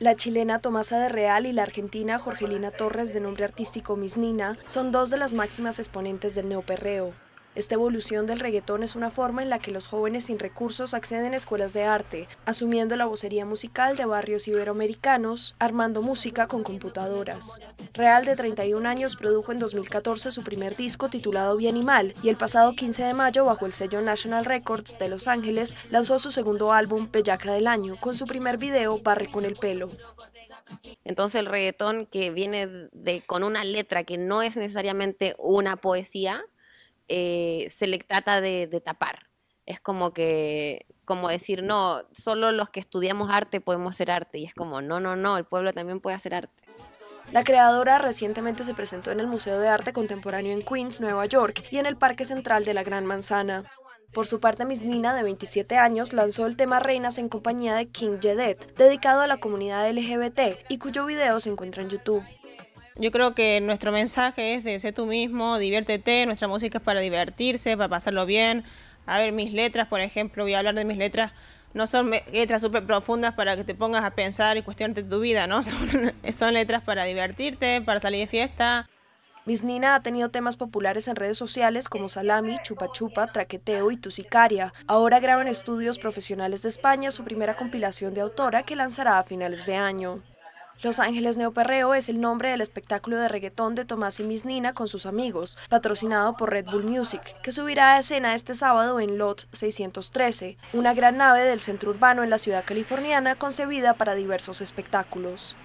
La chilena Tomasa de Real y la argentina Jorgelina Torres, de nombre artístico Miss Nina, son dos de las máximas exponentes del neoperreo. Esta evolución del reggaetón es una forma en la que los jóvenes sin recursos acceden a escuelas de arte, asumiendo la vocería musical de barrios iberoamericanos, armando música con computadoras. Real, de 31 años, produjo en 2014 su primer disco titulado Bien y Mal, y el pasado 15 de mayo, bajo el sello National Records de Los Ángeles, lanzó su segundo álbum, Pellaca del Año, con su primer video, Barre con el Pelo. Entonces el reggaetón que viene de, con una letra que no es necesariamente una poesía, eh, se le trata de, de, tapar. Es como que, como decir, no, solo los que estudiamos arte podemos hacer arte. Y es como, no, no, no, el pueblo también puede hacer arte. La creadora recientemente se presentó en el Museo de Arte Contemporáneo en Queens, Nueva York, y en el Parque Central de la Gran Manzana. Por su parte, Miss Nina, de 27 años, lanzó el tema Reinas en compañía de King Jedet, dedicado a la comunidad LGBT, y cuyo video se encuentra en YouTube. Yo creo que nuestro mensaje es de sé tú mismo, diviértete, nuestra música es para divertirse, para pasarlo bien. A ver, mis letras, por ejemplo, voy a hablar de mis letras, no son letras súper profundas para que te pongas a pensar y cuestionarte tu vida, ¿no? Son, son letras para divertirte, para salir de fiesta. Miss Nina ha tenido temas populares en redes sociales como Salami, Chupa Chupa, Traqueteo y Tu Sicaria. Ahora graba en estudios profesionales de España su primera compilación de autora que lanzará a finales de año. Los Ángeles Neoperreo es el nombre del espectáculo de reggaetón de Tomás y Miss Nina con sus amigos, patrocinado por Red Bull Music, que subirá a escena este sábado en Lot 613, una gran nave del centro urbano en la ciudad californiana concebida para diversos espectáculos.